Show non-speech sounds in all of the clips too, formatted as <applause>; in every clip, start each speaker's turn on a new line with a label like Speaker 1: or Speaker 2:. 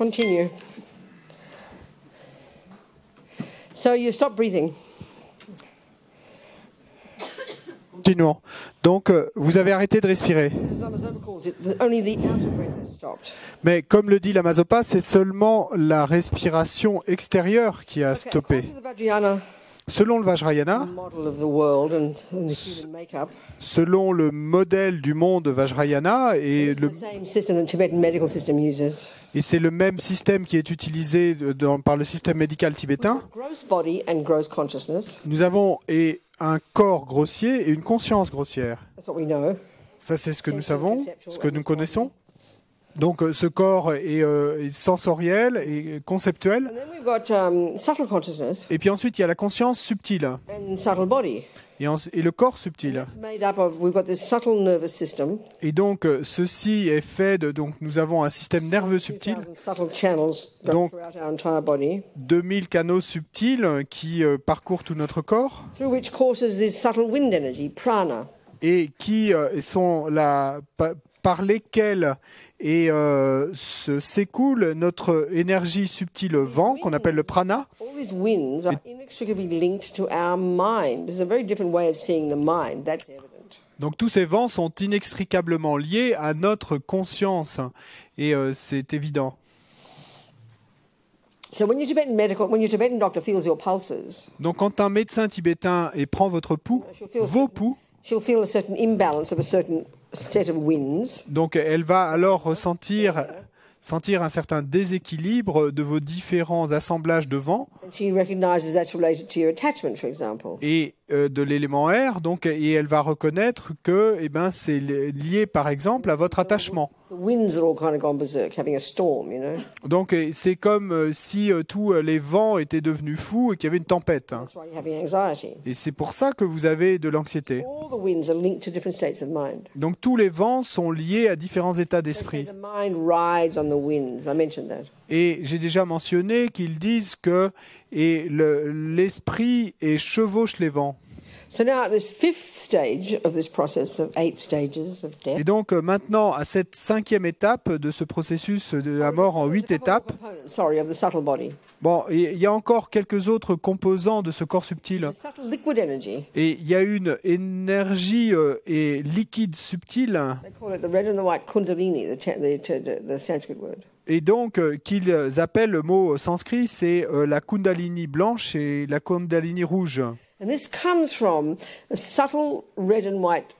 Speaker 1: Continue. So you stop breathing.
Speaker 2: Continuons. Donc, euh, vous avez arrêté de respirer. Mais comme le dit l'Amazopa, c'est seulement la respiration extérieure qui a stoppé. Selon le Vajrayana, selon le modèle du monde Vajrayana, et, le, et c'est le même système qui est utilisé par le système médical tibétain, nous avons et un corps grossier et une conscience grossière. Ça, c'est ce que nous savons, ce que nous connaissons. Donc euh, ce corps euh, est, sensoriel et conceptuel. Um, et puis ensuite il y a la conscience subtile. Et, le corps subtil. Et donc euh, ceci est fait de donc nous avons un système nerveux subtil. Donc 2000 canaux subtils qui parcourent tout notre corps. Et qui sont la par lesquels et euh, s'écoule notre énergie subtile vent qu'on appelle le prana. Donc tous ces vents sont inextricablement liés à notre conscience et euh, c'est évident. Donc quand un médecin tibétain et prend votre pouls, vos pouls, donc elle va alors ressentir sentir un certain déséquilibre de vos différents assemblages de vent et euh, de l'élément R donc et elle va reconnaître que eh ben c'est lié par exemple à votre attachement donc c'est comme euh, si euh, tous euh, les vents étaient devenus fous et qu'il y avait une tempête. Hein. Et c'est pour ça que vous avez de l'anxiété. Donc tous les vents sont liés à différents états d'esprit. Et j'ai déjà mentionné qu'ils disent que l'esprit chevauche les vents. Et donc euh, maintenant, à cette cinquième étape de ce processus de la mort en huit étapes, bon, il y a encore quelques autres composants de ce corps subtil. Et il y a une énergie euh, et liquide subtil. Et donc, euh, qu'ils appellent le mot sanskrit, c'est la kundalini blanche et la kundalini rouge.
Speaker 1: And this comes from the subtle red and white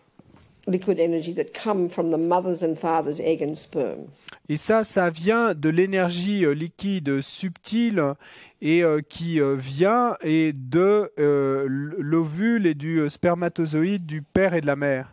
Speaker 1: liquid energy that come from the mother's and father's egg and sperm.
Speaker 2: Et ça, ça vient de l'énergie euh, liquide subtile et euh, qui euh, vient et de euh, l'ovule et du euh, spermatozoïde du père et de la mère.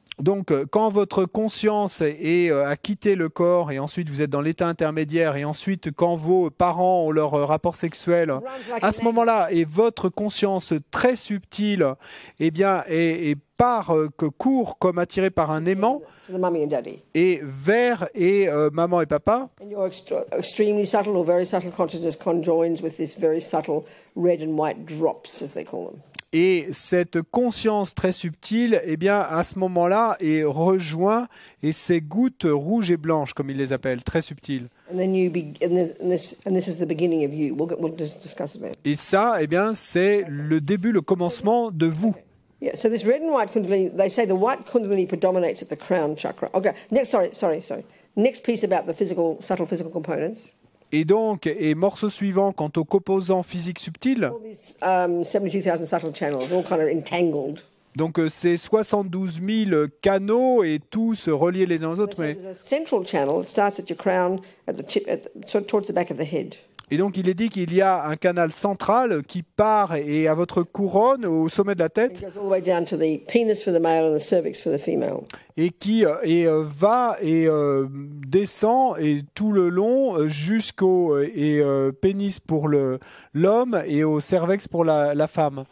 Speaker 2: donc, euh, quand votre conscience est, euh, a quitté le corps et ensuite vous êtes dans l'état intermédiaire et ensuite quand vos parents ont leur euh, rapport sexuel, à ce moment-là, et votre conscience très subtile, eh bien, est, est euh, que court comme attiré par un aimant et vers et euh, maman et papa. Et cette conscience très subtile, eh bien, à ce moment-là, est rejoint et ces gouttes rouges et blanches, comme il les appelle, très subtiles. Et ça, eh bien, c'est le début, le commencement de vous.
Speaker 1: Yeah, so this red and white kundalini, they say the white kundalini predominates at the crown chakra. Okay, next, sorry, sorry, sorry. Next piece about the physical, subtle physical components.
Speaker 2: Et donc, et morceau suivant, quant aux composants physiques subtils. All
Speaker 1: these, um, 72,000 subtle channels, all kind of entangled.
Speaker 2: Donc euh, c'est 72 000 canaux et tous reliés les uns aux autres. Mais...
Speaker 1: Central channel starts at your crown, at the tip, at the, towards the back of the head.
Speaker 2: Et donc il est dit qu'il y a un canal central qui part et à votre couronne, au sommet de la tête, et qui euh, et, euh, va et euh, descend et tout le long jusqu'au et, pénis pour l'homme et au cervex pour la, la femme.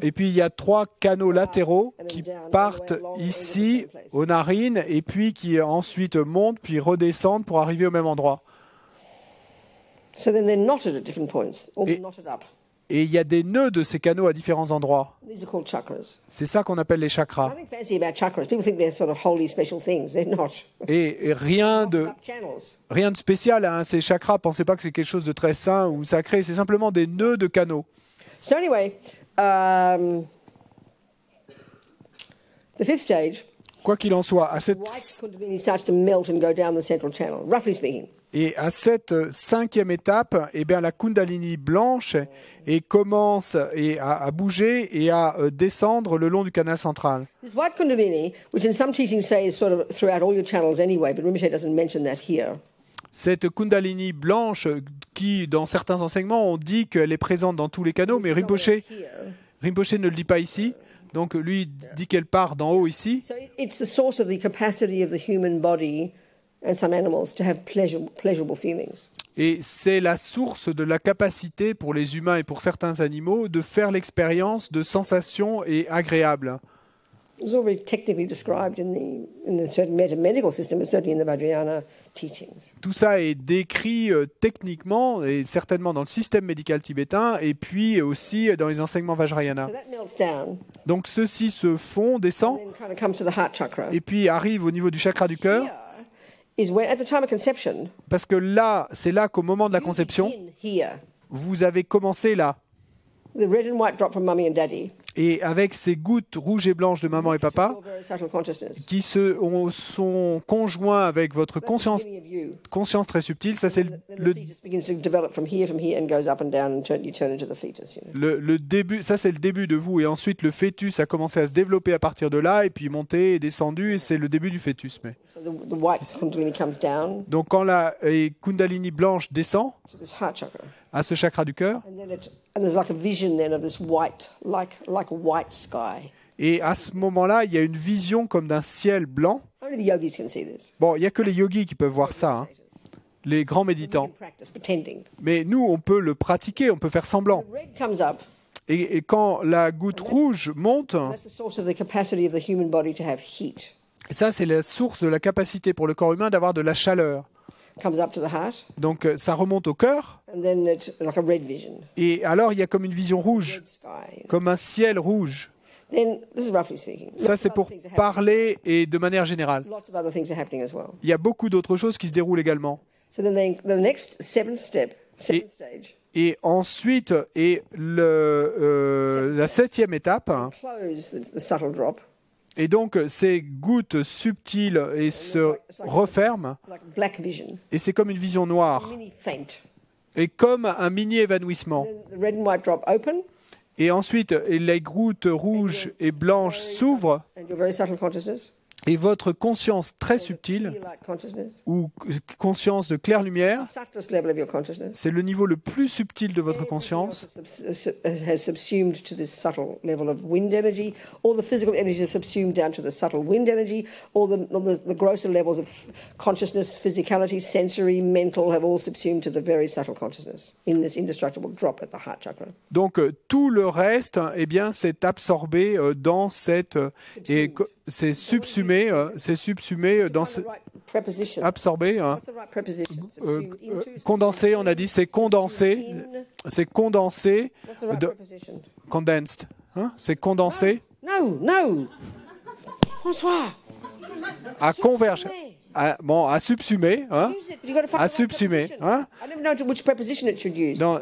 Speaker 2: Et puis il y a trois canaux latéraux ah, qui partent ici aux narines et puis qui ensuite montent puis redescendent pour arriver au même endroit. So then they're knotted at different points, or et, knotted up. Et il y a des nœuds de ces canaux à différents endroits.
Speaker 1: These are called chakras.
Speaker 2: C'est ça qu'on appelle les chakras. Nothing
Speaker 1: fancy about chakras. People think they're sort of holy special things. They're not.
Speaker 2: Et, et rien de rien de spécial à hein, ces chakras. Pensez pas que c'est quelque chose de très saint ou sacré. C'est simplement des nœuds de canaux. So anyway,
Speaker 1: um, the fifth stage.
Speaker 2: Quoi qu'il en soit, à cette et à cette cinquième étape, eh bien, la Kundalini blanche commence et à, bouger et à euh, descendre le long du canal central. cette Kundalini blanche qui, dans certains enseignements, on dit qu'elle est présente dans tous les canaux, mais Rinpoche, ne le dit pas ici. Donc lui dit qu'elle part d'en haut ici. Et c'est la source de la capacité pour les humains et pour certains animaux de faire l'expérience de sensations et agréables. Tout ça est décrit euh, techniquement et certainement dans le système médical tibétain et puis aussi dans les enseignements Vajrayana. Donc ceci se fond, descend, et puis arrive au niveau du chakra du cœur. Parce que là, c'est là qu'au moment de la conception, vous avez commencé là et avec ces gouttes rouges et blanches de maman et papa qui se, sont conjoints avec votre conscience, conscience très subtile. Ça, c'est le, le, début. Ça, c'est le début de vous. Et ensuite, le fœtus a commencé à se développer à partir de là, et puis monter et descendu, et c'est le début du fœtus. Mais donc, quand la Kundalini blanche descend, à ce chakra du cœur. Et à ce moment-là, il y a une vision comme d'un ciel blanc. Bon, il n'y a que les yogis qui peuvent voir ça, hein. les grands méditants. Mais nous, on peut le pratiquer, on peut faire semblant. et quand la goutte rouge monte, ça, c'est la source de la capacité pour le corps humain d'avoir de la chaleur. Donc euh, ça remonte au cœur. Et alors il y a comme une vision rouge, comme un ciel rouge. Ça c'est pour parler et de manière générale. Il y a beaucoup d'autres choses qui se déroulent également. et, ensuite, et euh, la septième étape, hein, et donc, euh, ces gouttes subtiles et se referment. Et c'est comme une vision noire. Et comme un mini évanouissement. Et ensuite, les gouttes rouges et blanches s'ouvrent. And consciousness of clear conscience of your consciousness is the niveau the plus subtile of conscience has subsumed
Speaker 1: to this subtle level of wind energy. All the physical energy is subsumed down to the subtle wind energy, all the the grosser levels of consciousness, physicality, sensory, mental have all subsumed to the very subtle consciousness in this indestructible drop at the heart chakra.
Speaker 2: Don't the rest absorbed down that c'est subsumé, euh, c'est subsumé euh, dans
Speaker 1: absorbé, hein. euh,
Speaker 2: condensé. On a dit c'est condensé, c'est condensé, de... condensed, hein, c'est condensé. Non, non, François. À converger. À, bon, à subsumer, hein, à subsumer, hein, non,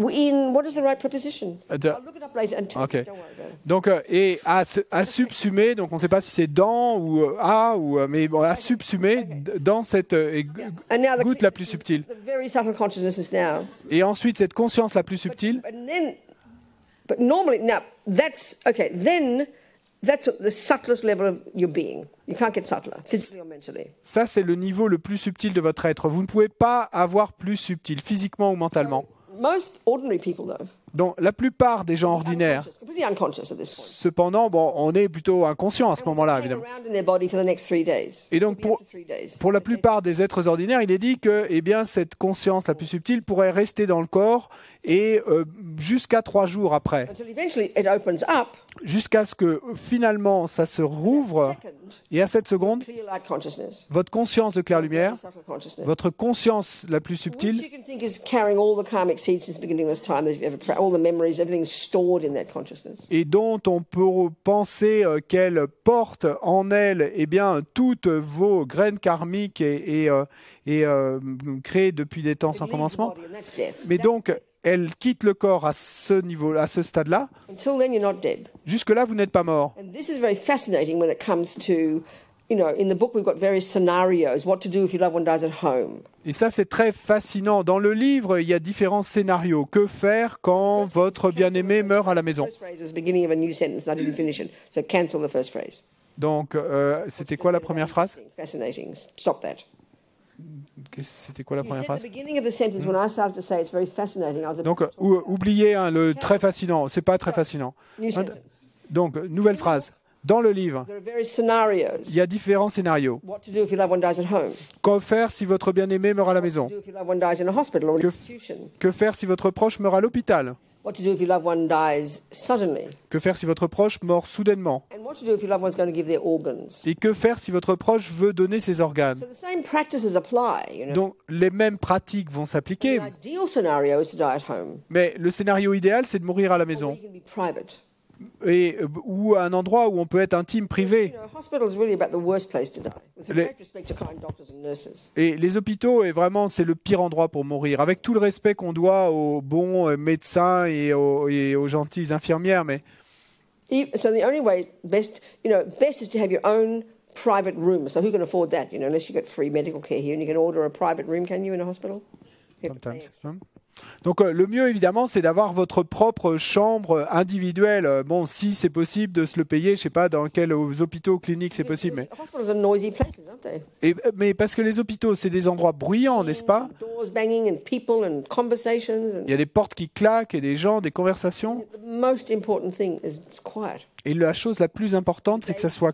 Speaker 1: In what is the right preposition? Uh, I'll look it up later and
Speaker 2: okay. Don't worry about it. Donc, euh, et à, à subsumer, donc on ne sait pas si c'est dans ou euh, à, ou, euh, mais bon, à subsumer okay. dans cette euh, yeah. goutte la plus subtile. The
Speaker 1: very subtle consciousness now.
Speaker 2: Et ensuite, cette conscience la plus subtile.
Speaker 1: But, but then, but normally, now, that's, okay, then, That's the subtlest level of your being. You can't get subtler, physically or mentally.
Speaker 2: Ça, c'est le niveau le plus subtil de votre être. Vous ne pouvez pas avoir plus subtil, physiquement ou mentalement. So, donc, la plupart des gens ordinaires. Cependant, bon, on est plutôt inconscient à ce moment-là, évidemment. Et donc,
Speaker 1: pour,
Speaker 2: la plupart des êtres ordinaires, il est dit que eh bien, cette conscience la plus subtile pourrait rester dans le corps et euh, jusqu'à trois jours après. Jusqu'à ce que finalement ça se rouvre et à cette seconde, votre conscience de claire lumière, votre conscience la plus subtile, et dont on peut penser euh, qu'elle porte en elle et eh bien, toutes vos graines karmiques et, et, euh, et euh, créée depuis des temps sans commencement. Mais donc, elle quitte le corps à ce niveau, à ce stade-là. Jusque-là, vous n'êtes pas mort. Et ça, c'est très fascinant. Dans le livre, il y a différents scénarios. Que faire quand votre bien-aimé meurt à la maison Donc, euh, c'était quoi la première phrase c'était quoi la première phrase Donc, oubliez hein, le très fascinant. C'est pas très fascinant. Donc, nouvelle phrase. Dans le livre, il y a différents scénarios. Que faire si votre bien-aimé meurt à la maison que, faire si votre proche meurt à l'hôpital que faire si votre proche meurt soudainement Et que faire si votre proche veut donner ses organes Donc les mêmes pratiques vont s'appliquer. Mais le scénario idéal, c'est de mourir à la maison et, euh, ou un endroit où on peut être intime, privé. Les, et les hôpitaux, est vraiment, c'est le pire endroit pour mourir, avec tout le respect qu'on doit aux bons euh, médecins et aux, et aux gentilles infirmières, mais...
Speaker 1: E, so the only way best, you know, best is to have your own private room. So who can afford that, you know, unless you get free medical care here and you can order a private room, can you, in a
Speaker 2: hospital? Sometimes. Donc euh, le mieux évidemment c'est d'avoir votre propre chambre individuelle. Euh, bon si c'est possible de se le payer, je ne sais pas dans quels hôpitaux cliniques c'est possible. Mais...
Speaker 1: Hein,
Speaker 2: euh, mais parce que les hôpitaux c'est des endroits bruyants, n'est-ce pas
Speaker 1: mm,
Speaker 2: Il y a des portes qui claquent et des gens, des conversations. Et la chose la plus importante c'est que ça soit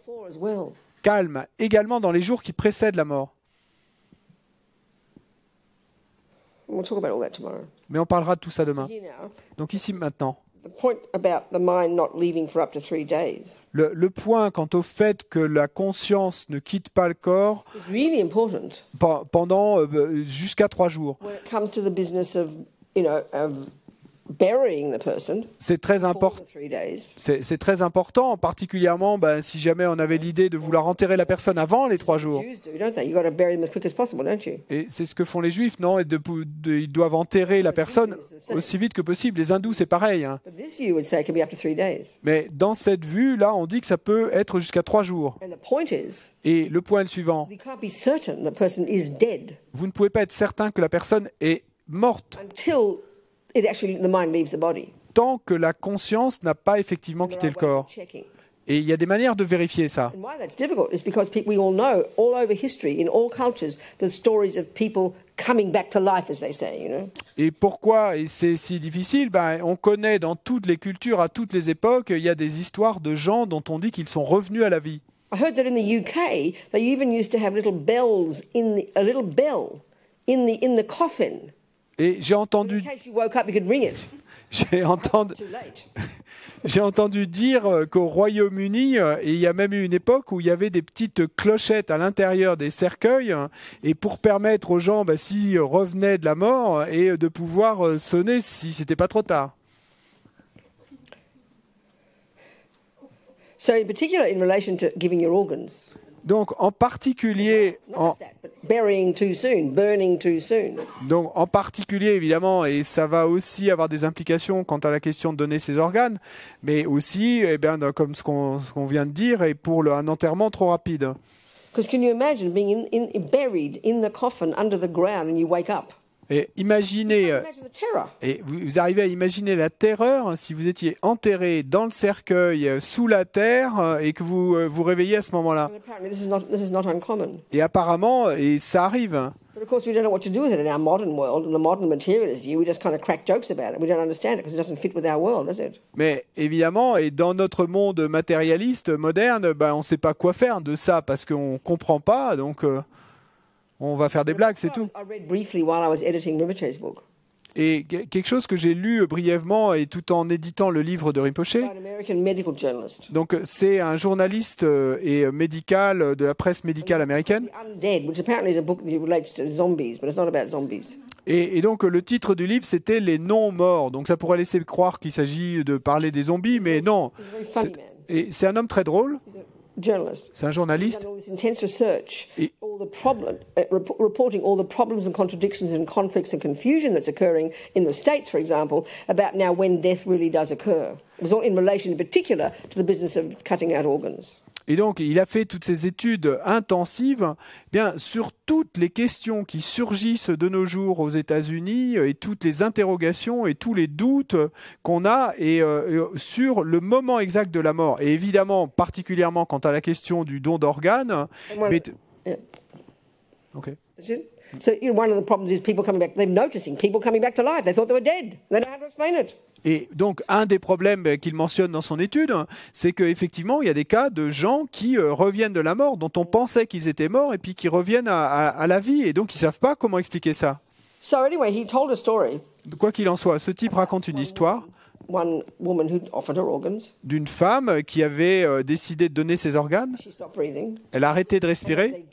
Speaker 2: calme également dans les jours qui précèdent la mort. Mais on parlera de tout ça demain. Donc ici maintenant.
Speaker 1: Le,
Speaker 2: point quant au fait que la conscience ne quitte pas le corps pendant euh, jusqu'à trois jours. C'est très, c'est, très important, particulièrement ben, si jamais on avait l'idée de vouloir enterrer la personne avant les trois jours. Et c'est ce que font les juifs, non Et de, Ils doivent enterrer la personne aussi vite que possible. Les hindous, c'est pareil. Hein. Mais dans cette vue, là, on dit que ça peut être jusqu'à trois jours. Et le point est le suivant.
Speaker 1: Vous ne pouvez pas être certain que
Speaker 2: la personne est morte. Tant que la conscience n'a pas effectivement quitté le corps. Et il y a des manières de vérifier ça. Et pourquoi c'est si difficile ben, On connaît dans toutes les cultures, à toutes les époques, il y a des histoires de gens dont on dit qu'ils sont revenus à la vie. Et j'ai entendu. <laughs> <laughs> J'ai entendu. dire qu'au Royaume-Uni, euh, il y a même eu une époque où il y avait des petites clochettes à l'intérieur des cercueils, hein, et pour permettre aux gens, bah, s'ils revenaient de la mort, euh, et de pouvoir euh, sonner si c'était pas trop tard.
Speaker 1: So in particular in relation to giving your organs.
Speaker 2: Donc en particulier, en... donc en particulier évidemment, et ça va aussi avoir des implications quant à la question de donner ses organes, mais aussi, eh bien, comme ce qu'on qu vient de dire, et pour le, un enterrement trop rapide. Because
Speaker 1: can you imagine being in, in, buried in the coffin under the ground and you wake
Speaker 2: up? Et imaginez, euh, et vous, arrivez à imaginer la terreur hein, si vous étiez enterré dans le cercueil, euh, sous la terre, euh, et que vous vous réveillez à ce moment-là. Et apparemment, et ça arrive. Hein. Mais évidemment, et dans notre monde matérialiste moderne, ben, on ne sait pas quoi faire de ça parce qu'on comprend pas, donc. On va faire des blagues, c'est tout. Et quelque chose que j'ai lu euh, brièvement et tout en éditant le livre de Rinpoche. Donc, euh, c'est un journaliste euh, et médical de la presse médicale américaine. Et, et donc, le titre du livre, c'était Les non-morts. Donc, ça pourrait laisser croire qu'il s'agit de parler des zombies, mais non. Et c'est un homme très drôle. journalist. C'est un journaliste. All this intense research, all the problem, uh, reporting all the problems and contradictions
Speaker 1: and conflicts and confusion that's occurring in the states, for example, about now when death really does occur. It was all in relation, in particular, to the business of cutting out organs.
Speaker 2: Et donc, il a fait toutes ces études intensives eh bien, sur toutes les questions qui surgissent de nos jours aux États-Unis euh, et toutes les interrogations et tous les doutes euh, qu'on a et, euh, sur le moment exact de la mort. Et évidemment, particulièrement quant à la question du don d'organes. Moi, et donc, un des problèmes qu'il mentionne dans son étude, c'est qu'effectivement, il y a des cas de gens qui euh, reviennent de la mort, dont on pensait qu'ils étaient morts, et puis qui reviennent à, à la vie, et donc ils ne savent pas comment expliquer ça. Quoi qu'il en soit, ce type raconte une histoire d'une femme qui avait euh, décidé de donner ses organes. Elle a arrêté de respirer.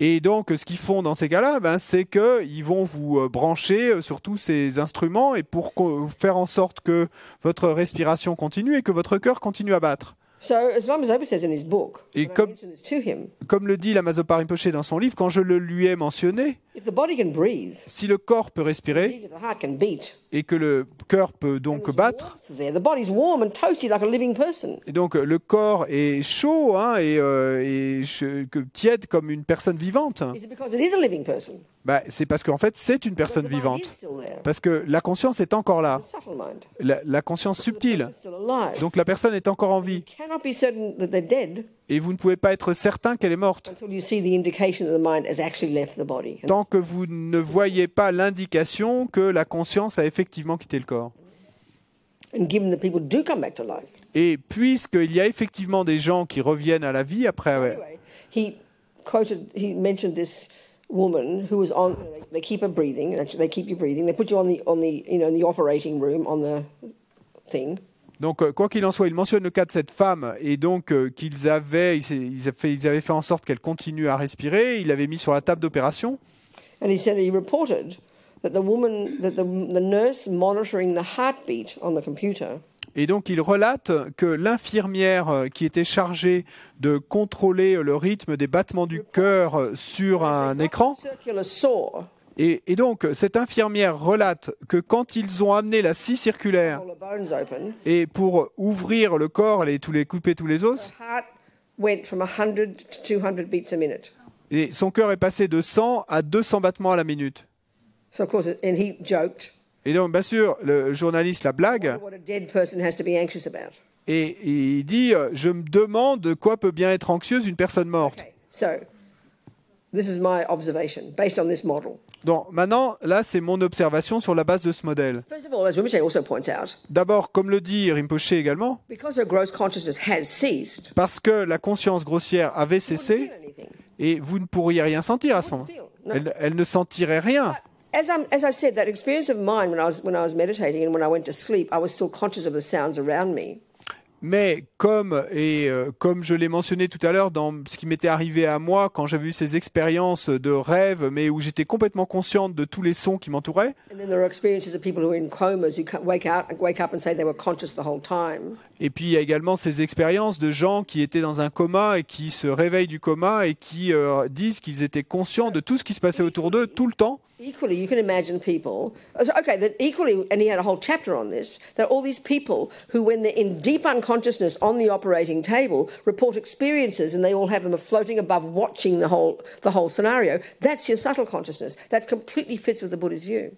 Speaker 2: Et donc, ce qu'ils font dans ces cas-là, ben, c'est qu'ils vont vous euh, brancher euh, sur tous ces instruments et pour faire en sorte que votre respiration continue et que votre cœur continue à battre. Et comme, le dit Lamazo Rinpoche dans son livre, quand je le lui ai mentionné, si le corps peut respirer et que le cœur peut donc battre, et donc euh, le corps est chaud hein, et, euh, et tiède comme une personne vivante, bah, c'est parce qu'en fait, c'est une personne vivante. Parce que la conscience est encore là. La, conscience subtile. Donc la personne est encore en vie. Et vous ne pouvez pas être certain qu'elle est morte. Tant que vous ne voyez pas l'indication que la conscience a effectivement quitté le corps. Et puisqu'il y a effectivement des gens qui reviennent à la vie après
Speaker 1: woman who was on. They keep her breathing. They keep you breathing. They put you on the on the you know in the operating room on the thing.
Speaker 2: Donc, euh, quoi qu'il en soit, il mentionne le cas de cette femme et donc euh, qu'ils avaient, ils, ils, avaient fait, ils avaient fait en sorte qu'elle continue à respirer. Il l'avait mis sur la table d'opération.
Speaker 1: And he said he reported that the woman, that the, the nurse monitoring the heartbeat on the computer
Speaker 2: et donc il relate que l'infirmière euh, qui était chargée de contrôler euh, le rythme des battements du cœur euh, sur un écran. Et, donc, cette infirmière relate que quand ils ont amené la scie circulaire et pour ouvrir le corps et tous les couper tous les os, et son cœur est passé de 100 à 200 battements à la minute. Et donc, bien sûr, le journaliste la blague. Et, il dit euh, Je me demande de quoi peut bien être anxieuse une personne morte. Donc maintenant, là, c'est mon observation sur la base de ce modèle. D'abord, comme le dit Rinpoche également, parce que la conscience grossière avait cessé, et vous ne pourriez rien sentir à ce moment. Elle, elle ne sentirait rien
Speaker 1: as, I'm, as I said, that experience of mine when I, was, when I was meditating and when I went to sleep, I was still conscious of the sounds around me.
Speaker 2: Mais comme, et euh, comme je l'ai mentionné tout à l'heure dans ce qui m'était arrivé à moi quand j'avais eu ces expériences de rêve, mais où j'étais complètement consciente de tous les sons qui m'entouraient. Et puis il y a également ces expériences de gens qui étaient dans un coma et qui se réveillent du coma et qui euh, disent qu'ils étaient conscients de tout ce qui se passait autour d'eux tout le temps.
Speaker 1: Equally, you can imagine people. Okay, that equally, and he had a whole chapter on this. that all these people who, when they're in deep unconsciousness on the operating table, report experiences, and they all have them floating above, watching the whole the whole scenario. That's your subtle consciousness. That completely fits with the Buddhist
Speaker 2: view.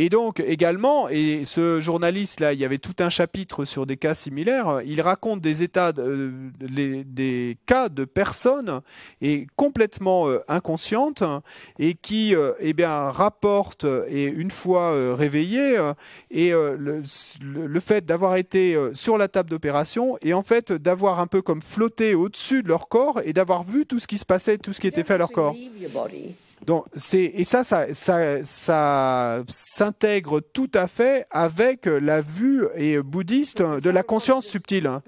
Speaker 2: Et donc également, et ce journaliste-là, il y avait tout un chapitre sur des cas similaires, il raconte des états, euh, des cas de personnes et complètement euh, inconscientes et qui euh, eh bien, rapportent, et une fois réveillées, et le, le, fait d'avoir été sur la table d'opération et en fait d'avoir un peu comme flotté au-dessus de leur corps et d'avoir vu tout ce qui se passait, tout ce qui était fait à leur corps. Donc, c'est, et ça, ça, ça, ça s'intègre tout à fait avec la vue et bouddhiste de la conscience subtile. Hein.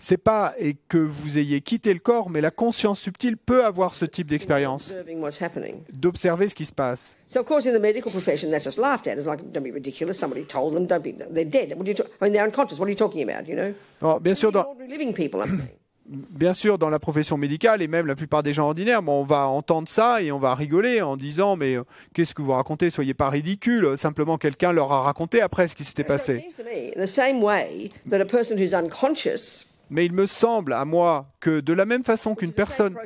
Speaker 2: C'est pas et que vous ayez quitté le corps, mais la conscience subtile peut avoir ce type d'expérience, d'observer ce qui se passe.
Speaker 1: So of course, in the medical profession, that's just laughed at. It's like, don't be ridiculous. Somebody told them, don't be. They're dead. What are you I mean, they're unconscious. What are you talking about? You know.
Speaker 2: Alors, bien sûr, dans, bien sûr, dans la profession médicale et même la plupart des gens ordinaires, on va entendre ça et on va rigoler en disant mais euh, qu'est-ce que vous racontez Soyez pas ridicule. Simplement, quelqu'un leur a raconté après ce qui s'était passé. Mais il me semble à moi que de la même façon qu'une personne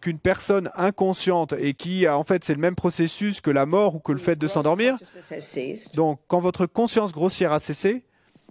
Speaker 2: qu'une personne inconsciente et qui a en fait c'est le même processus que la mort ou que le mm, fait de s'endormir. Donc quand votre conscience grossière a cessé,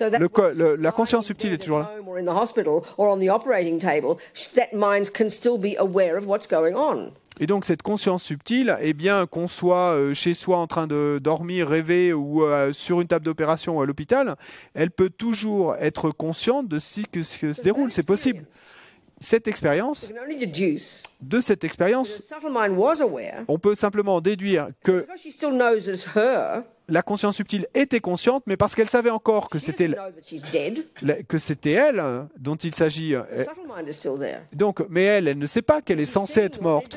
Speaker 2: la conscience subtile est toujours là. Et donc cette conscience subtile, eh bien qu'on soit euh, chez soi en train de dormir, rêver ou euh, sur une table d'opération ou à l'hôpital, elle peut toujours être consciente de ce qui se déroule. C'est possible cette expérience, de cette expérience, on peut simplement déduire que la conscience subtile était consciente, mais parce qu'elle savait encore que c'était que c'était elle hein, dont il s'agit. Euh, donc, mais elle, elle ne sait pas qu'elle est censée être morte.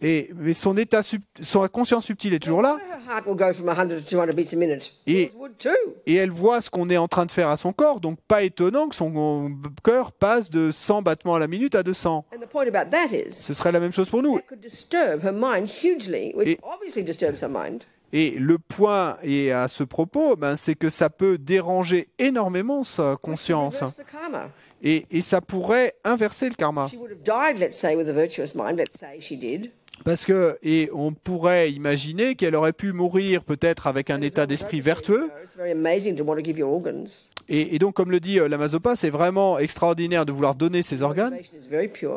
Speaker 2: Et mais son état, son conscience subtile est toujours là. Et, et elle voit ce qu'on est en train de faire à son corps, donc pas étonnant que son cœur passe de 100 battements à la minute à 200. Ce serait la même chose pour nous. Et, et le point et à ce propos, ben, c'est que ça peut déranger énormément sa conscience. Et, et
Speaker 1: ça pourrait
Speaker 2: inverser le karma. Parce que, et on pourrait imaginer qu'elle aurait pu mourir peut-être avec un état d'esprit vertueux. Et, donc, comme le dit euh, c'est vraiment extraordinaire de vouloir donner ses organes.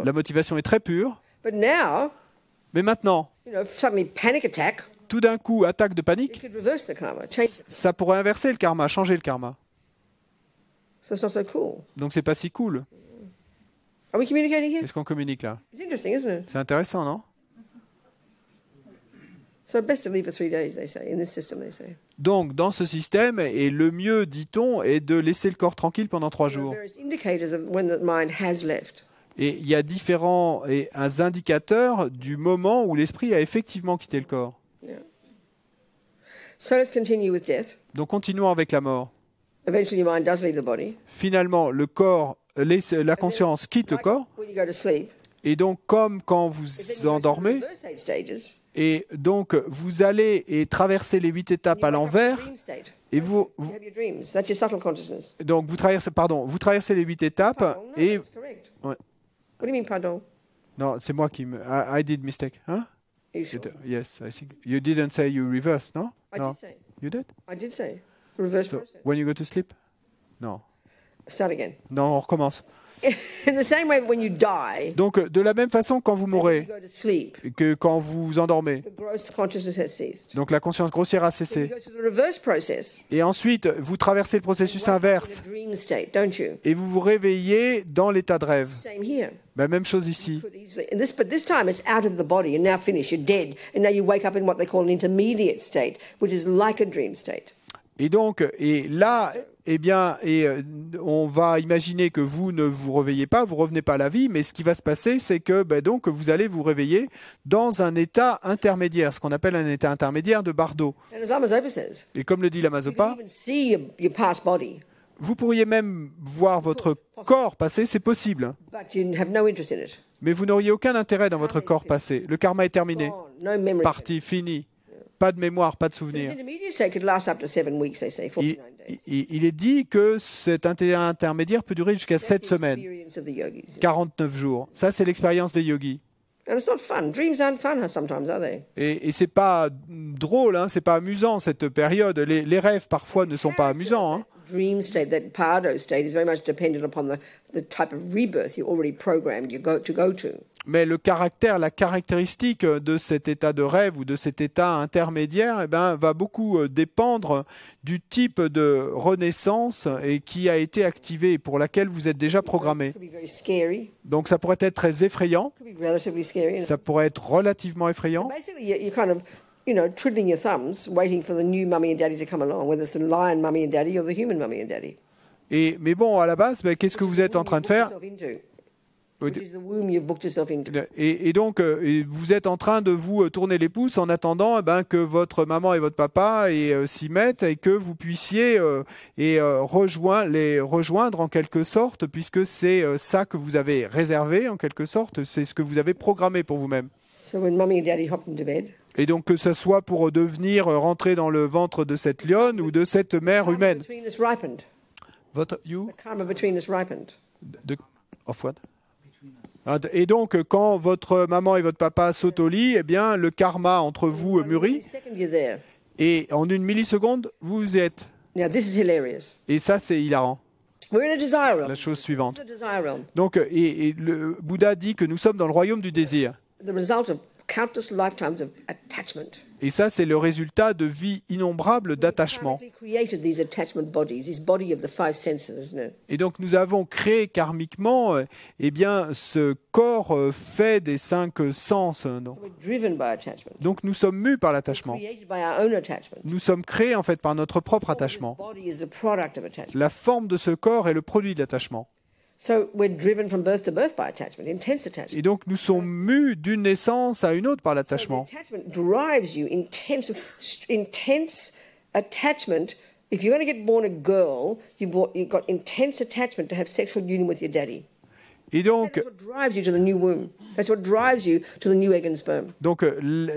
Speaker 2: La motivation est très pure.
Speaker 1: Mais maintenant,
Speaker 2: tout d'un coup, attaque de panique, ça pourrait inverser le karma, changer le karma. Donc, c'est pas si cool.
Speaker 1: Est-ce
Speaker 2: qu'on communique là C'est intéressant, non donc, dans ce système, et le mieux, dit-on, est de laisser le corps tranquille pendant trois jours. Et il y a différents et, indicateurs du moment où l'esprit a effectivement quitté le corps. Donc, continuons avec la mort. Finalement, le corps, la conscience quitte le corps. Et donc, comme quand vous endormez, et donc, vous allez et traversez les huit étapes à l'envers. Et vous, vous, donc vous traversez, pardon, vous traversez les huit étapes et. Ouais. Non, c'est moi qui me. I, I did mistake, hein? Yes, I think you didn't say you reverse, no? I did say. You did? I did say reverse. So, when you go to sleep? No. Start again. Non, on recommence.
Speaker 1: <laughs>
Speaker 2: Donc, de la même façon, quand vous mourrez, que quand vous vous endormez, donc la conscience grossière a cessé. Et ensuite, vous traversez le processus inverse et vous vous réveillez dans l'état de rêve. Bah, même chose ici. Et donc, et là, eh bien, euh, on va imaginer que vous ne vous réveillez pas, vous revenez pas à la vie, mais ce qui va se passer, c'est que ben donc vous allez vous réveiller dans un état intermédiaire, ce qu'on appelle un état intermédiaire de Bardo. Et comme le dit l'amazopa, vous pourriez même voir votre corps passé, c'est possible.
Speaker 1: Hein.
Speaker 2: Mais vous n'auriez aucun intérêt dans votre corps passé. Le karma est terminé. Parti, fini. Pas de mémoire, pas de souvenir il est dit que cet intermédiaire peut durer jusqu'à 7 semaines, 49 jours. Ça, c'est l'expérience des yogis. Et, et c'est pas drôle, hein, c'est pas amusant cette période. Les, rêves parfois ne sont pas amusants. Hein mais le caractère, la caractéristique de cet état de rêve ou de cet état intermédiaire eh ben, va beaucoup euh, dépendre du type de renaissance euh, et qui a été activé pour laquelle vous êtes déjà programmé. Donc ça pourrait être très effrayant. Ça pourrait être relativement effrayant. Et, mais bon, à la base, ben, qu'est-ce que vous êtes en train de faire et, donc, euh, vous êtes en train de vous euh, tourner les pouces en attendant eh ben, que votre maman et votre papa euh, s'y mettent et que vous puissiez et, rejoindre, les rejoindre en quelque sorte, puisque c'est ça que vous avez réservé en quelque sorte, c'est ce que vous avez programmé pour vous-même. et donc que ce soit pour devenir rentrer dans le ventre de cette lionne ou de cette mère humaine. Votre you? of what? Hein, et donc, euh, quand votre maman et votre papa sautent au lit, eh bien, le karma entre vous euh, mûrit. Et en une milliseconde, vous êtes. Et ça, c'est hilarant. La chose suivante. Donc, euh, et le Bouddha dit que nous sommes dans le royaume du désir. Et ça, c'est le résultat de vies innombrables d'attachements. Et donc, nous avons créé karmiquement eh bien, ce corps euh, fait des cinq sens. Euh, donc, nous sommes mûs par l'attachement. Nous sommes créés, en fait, par notre propre attachement. La forme de ce corps est le produit de l'attachement.
Speaker 1: So we're driven from birth to birth by attachment, intense attachment.
Speaker 2: Et donc nous sommes mus d'une naissance à une autre par l'attachement. So
Speaker 1: attachment drives you intense, intense attachment. If you're going to get born a girl, you, have got intense attachment to have sexual union with your daddy.
Speaker 2: Et donc, donc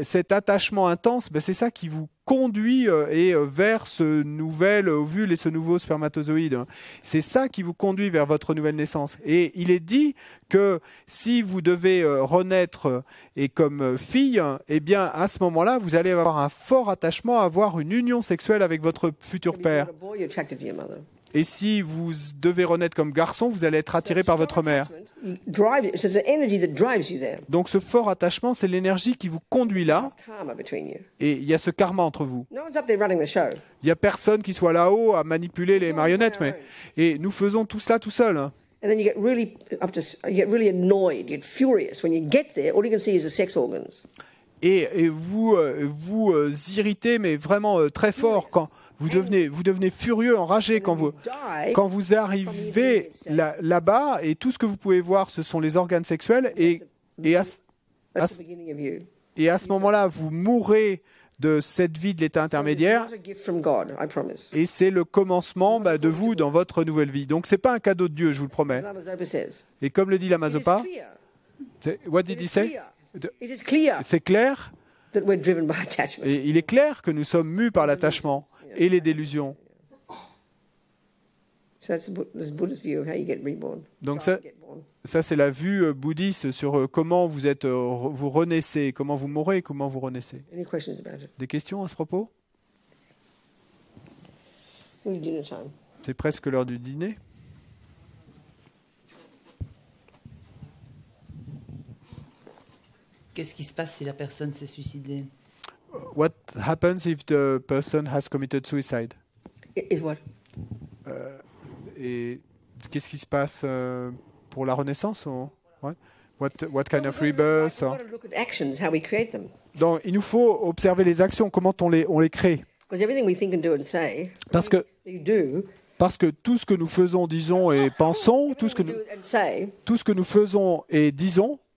Speaker 2: cet attachement intense, ben, c'est ça qui vous conduit euh, et euh, vers ce nouvel ovule et ce nouveau spermatozoïde. Hein. C'est ça qui vous conduit vers votre nouvelle naissance. Et il est dit que si vous devez euh, renaître et comme fille, eh bien à ce moment-là, vous allez avoir un fort attachement avoir une union sexuelle avec votre futur père. Et si vous devez renaître comme garçon, vous allez être attiré par votre mère. Donc ce fort attachement, c'est l'énergie qui vous conduit là. Et il y a ce karma entre vous.
Speaker 1: Il
Speaker 2: n'y a personne qui soit là-haut à manipuler les marionnettes. Mais... Et nous faisons tout cela tout seul. Hein. Et, vous, euh, vous euh, irritez, mais vraiment euh, très fort quand... Vous devenez, vous devenez furieux, enragé quand vous, quand vous arrivez là-bas et tout ce que vous pouvez voir, ce sont les organes sexuels. Et, et, à, et à ce moment-là, vous mourrez de cette vie de l'état intermédiaire. Et c'est le commencement bah, de vous dans votre nouvelle vie. Donc ce n'est pas un cadeau de Dieu, je vous le promets. Et comme le dit l'amazopa, what did he say C'est clair <laughs> il est clair que nous sommes mus par l'attachement et les délusions. Donc ça, ça c'est la vue euh, bouddhiste sur euh, comment vous êtes, euh, vous renaissez, comment vous mourrez, comment vous renaissez. Des questions à ce propos C'est presque l'heure du dîner. Qu'est-ce qui se passe si la personne s'est suicidée uh, What happens if the person has committed suicide Et, et uh, qu'est-ce qui se passe uh, pour la renaissance ou... what, what kind of rebirth Donc, il nous faut observer les actions, comment on les, on les crée. Parce que, parce que tout ce que nous faisons, disons et pensons, tout ce que nous, tout ce que nous faisons et disons,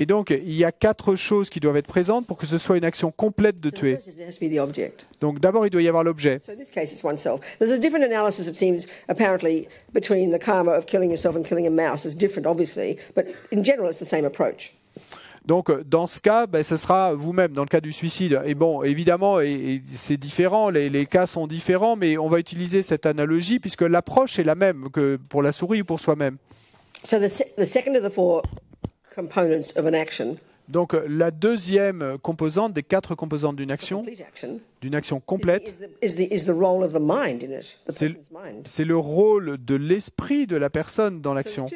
Speaker 2: Et donc, il y a quatre choses qui doivent être présentes pour que ce soit une action complète de tuer. Donc, d'abord, il doit y avoir l'objet. Donc, dans ce cas, ben, ce sera vous-même, dans le cas du suicide. Et bon, évidemment, et, c'est différent, les, cas sont différents, mais on va utiliser cette analogie puisque l'approche est la même que pour la souris ou pour soi-même.
Speaker 1: So the, the second of
Speaker 2: donc euh, la deuxième composante des quatre composantes d'une action, d'une action complète, c'est le rôle de l'esprit de la personne dans l'action.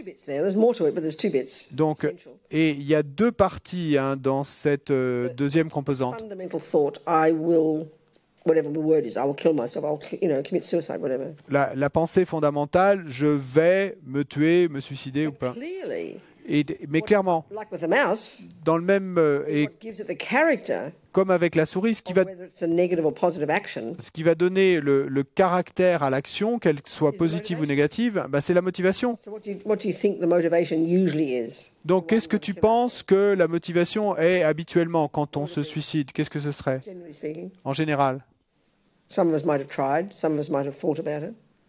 Speaker 2: Donc, et il y a deux parties hein, dans cette euh, deuxième composante. la pensée fondamentale, je vais me tuer, me suicider ou pas mais clairement, dans le même euh, comme avec la souris, ce qui va,
Speaker 1: ce
Speaker 2: qui va donner le, caractère à l'action, qu'elle soit positive ou négative, bah, c'est la motivation. Donc, qu'est-ce que tu penses que la motivation est habituellement quand on se suicide Qu'est-ce que ce serait En général.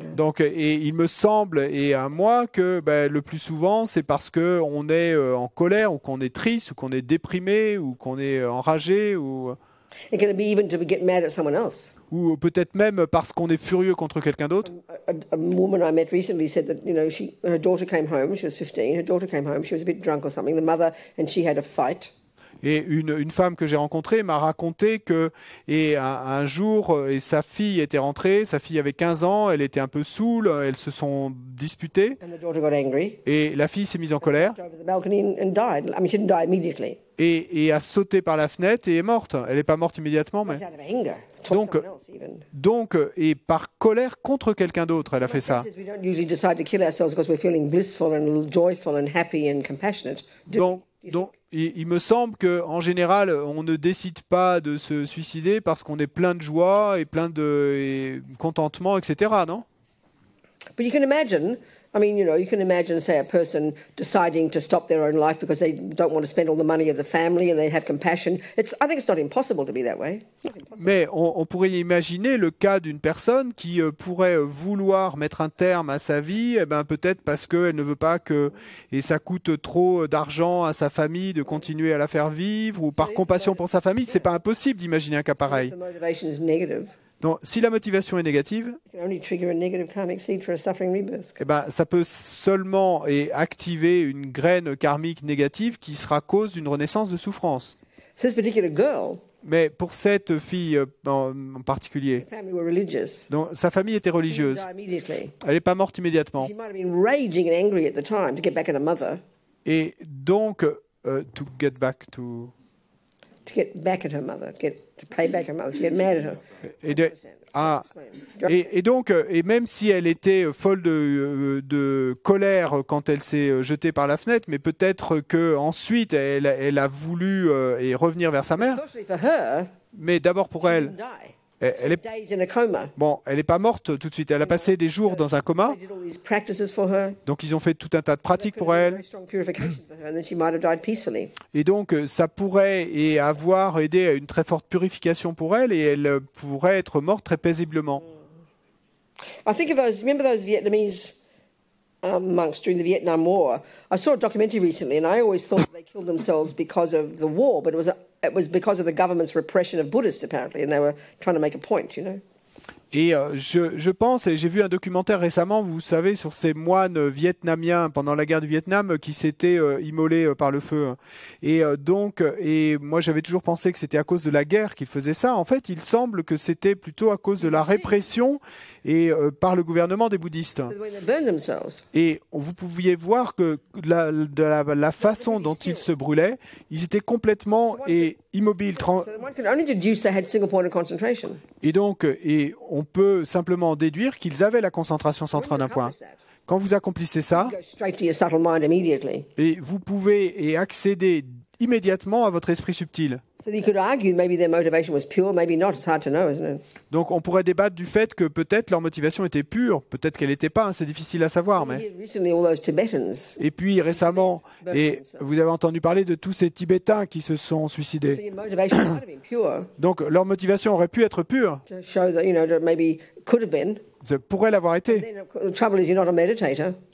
Speaker 2: Mm. Donc, euh, et il me semble, et à moi, que ben, le plus souvent, c'est parce qu'on est euh, en colère, ou qu'on est triste, ou qu'on est déprimé, ou qu'on est euh, enragé, ou.
Speaker 1: It can be even to get mad at someone else.
Speaker 2: Ou peut-être même parce qu'on est furieux contre quelqu'un d'autre.
Speaker 1: Une um, woman I met recently said that you know she her daughter came home. She was 15. Her daughter came home. She was a bit drunk or something. The mother and she had a fight.
Speaker 2: Et une, femme que j'ai rencontrée m'a raconté que et un, jour, euh, et sa fille était rentrée, sa fille avait 15 ans, elle était un peu saoule, elles se sont disputées. Et la fille s'est mise en colère. Et, a sauté par la fenêtre et est morte. Elle n'est pas morte immédiatement, mais. Donc, donc, euh, et par colère contre quelqu'un d'autre, elle a fait ça. donc, il, me semble qu'en général, on ne décide pas de se suicider parce qu'on est plein de joie et plein de contentement, etc. Non?
Speaker 1: I mean, you know, you can imagine, say, a person deciding to stop their own life because they don't want to spend all the money of the family and they have compassion. It's, I think it's not impossible to be that way.
Speaker 2: Mais on, on, pourrait imaginer le cas d'une personne qui euh, pourrait euh, vouloir mettre un terme à sa vie, eh ben, peut-être parce qu'elle ne veut pas que et ça coûte trop d'argent à sa famille de continuer à la faire vivre, ou par compassion pour sa famille. n'est pas impossible d'imaginer un cas pareil. Donc, si la motivation est négative, eh ben, ça peut seulement et activer une graine karmique négative qui sera cause d'une renaissance de souffrance. Mais pour cette fille euh, en particulier, sa famille était religieuse,
Speaker 1: elle
Speaker 2: n'est pas morte immédiatement. Et donc, pour euh, to get back to et, et, donc, euh, et même si elle était folle de, euh, colère quand elle s'est euh, jetée par la fenêtre, mais peut-être que ensuite elle, a voulu et revenir vers sa mère. Mais d'abord pour elle. Elle, Bon, elle n'est pas morte tout de suite. Elle a passé des jours dans un coma. Donc ils ont fait tout un tas de pratiques pour elle. Et donc euh, ça pourrait avoir aidé à une très forte purification pour elle et elle pourrait être morte très paisiblement.
Speaker 1: Mm amongst monks during the Vietnam War. I saw a documentary recently, and I always thought they killed themselves because of the war, but it was a, it was because of the government's repression of Buddhists apparently, and they were trying to make a point, you know.
Speaker 2: Et euh, je, je, pense, et j'ai vu un documentaire récemment, vous savez, sur ces moines vietnamiens pendant la guerre du Vietnam euh, qui s'étaient euh, immolés euh, par le feu. Hein. Et euh, donc, et moi j'avais toujours pensé que c'était à cause de la guerre qu'ils faisaient ça. En fait, il semble que c'était plutôt à cause de la répression et euh, par le gouvernement des bouddhistes. Et vous pouviez voir que de la, la façon dont ils se brûlaient, ils étaient complètement et immobiles. Et donc, et on peut simplement déduire qu'ils avaient la concentration centrale d'un point. Quand vous accomplissez ça, et vous pouvez et accéder immédiatement à votre esprit subtil. Donc on pourrait débattre du fait que peut-être leur motivation était pure, peut-être qu'elle n'était pas, hein, c'est difficile à savoir. Mais... Et puis récemment, et vous avez entendu parler de tous ces Tibétains qui se sont suicidés. <coughs> Donc leur motivation aurait pu être pure
Speaker 1: pourrait l'avoir été.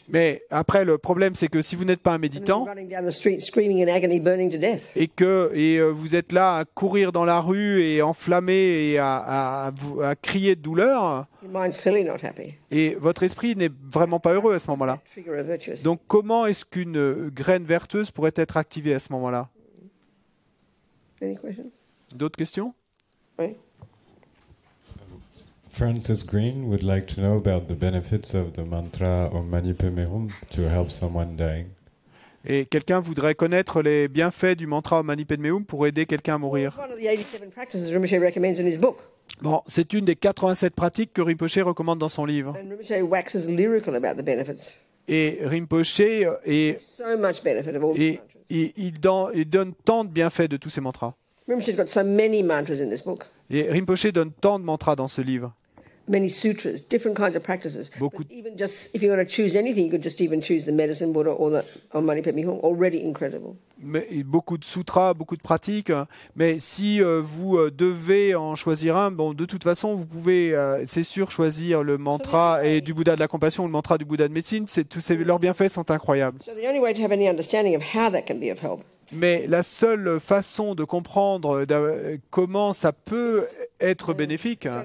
Speaker 2: Mais après, le problème, c'est que si vous n'êtes pas un méditant
Speaker 1: et
Speaker 2: que et euh, vous êtes là à courir dans la rue et enflammé et à, à, crier de douleur, et votre esprit n'est vraiment pas heureux à ce moment-là. Donc comment est-ce qu'une euh, graine vertueuse pourrait être activée à ce moment-là D'autres questions Oui. Green Et quelqu'un voudrait connaître les bienfaits du mantra Om Mani Padme Hum pour aider quelqu'un à mourir. Bon, c'est une des 87 pratiques que Rinpoche recommande dans son livre. Et Rinpoche et, il, il donne tant de bienfaits de tous ces mantras. Et Rinpoche donne tant de mantras dans ce livre. Beaucoup Mais beaucoup de sutras, beaucoup de pratiques. Hein. Mais si euh, vous euh, devez en choisir un, bon, de toute façon, vous pouvez, euh, c'est sûr, choisir le mantra et du Bouddha de la compassion ou le mantra du Bouddha de médecine. C'est tous mm. leurs bienfaits sont incroyables. Mais la seule façon de comprendre comment ça peut être bénéfique, hein.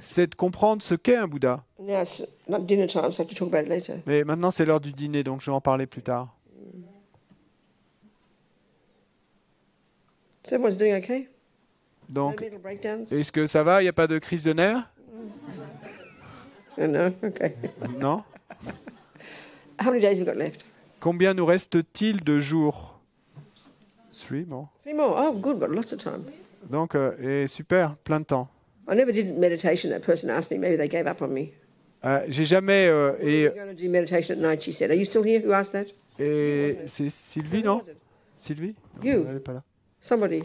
Speaker 2: c'est de comprendre ce qu'est un Bouddha. Mais maintenant, c'est l'heure du dîner, donc je vais en parler plus tard. Donc, est-ce que ça va Il n'y a pas de crise de nerfs <laughs> Non <laughs> Combien nous reste-t-il de jours Trois mois
Speaker 1: mois. Oh, good, got lots of time.
Speaker 2: Donc, euh, et super, plein de temps.
Speaker 1: I never did meditation. That person asked me. Maybe they gave up on me.
Speaker 2: Euh, j'ai jamais. Euh, et et c'est Sylvie, non Sylvie non, Elle n'est pas là. Somebody.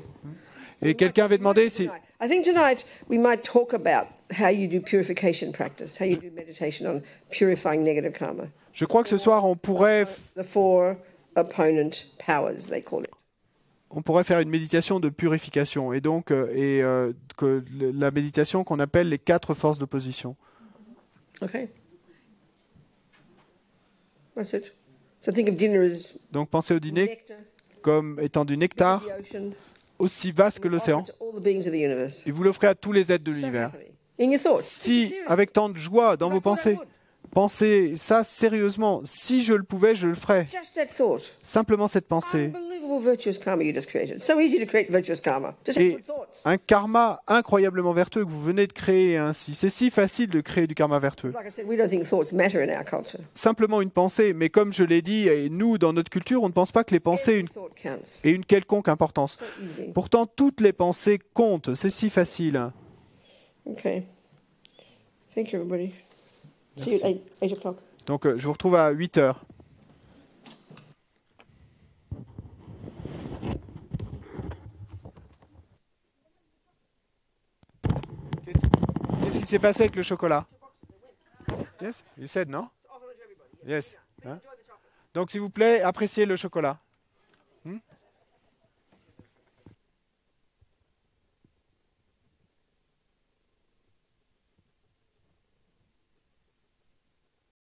Speaker 2: Et quelqu'un avait demandé si.
Speaker 1: I think tonight we might talk about how you do purification practice, how you do meditation on purifying negative karma.
Speaker 2: Je crois que ce soir
Speaker 1: on pourrait. The four opponent powers, they call it
Speaker 2: on pourrait faire une méditation de purification et donc euh, et, euh, que la méditation qu'on appelle les quatre forces d'opposition. donc pensez au dîner comme étant du nectar aussi vaste que l'océan et vous l'offrez à tous les êtres de l'univers. Si, avec tant de joie dans vos pensées, pensez ça sérieusement, si je le pouvais, je le ferais. Simplement cette pensée c'est un karma incroyablement vertueux que vous venez de créer ainsi. C'est si facile de créer du karma vertueux. Simplement une pensée, mais comme je l'ai dit, et nous, dans notre culture, on ne pense pas que les pensées aient une quelconque importance. Pourtant, toutes les pensées comptent. C'est si facile. Donc, euh, je vous retrouve à 8 heures. qui s'est passé avec le chocolat Yes, you said, non Yes. Hein? Donc, s'il vous plaît, appréciez le chocolat.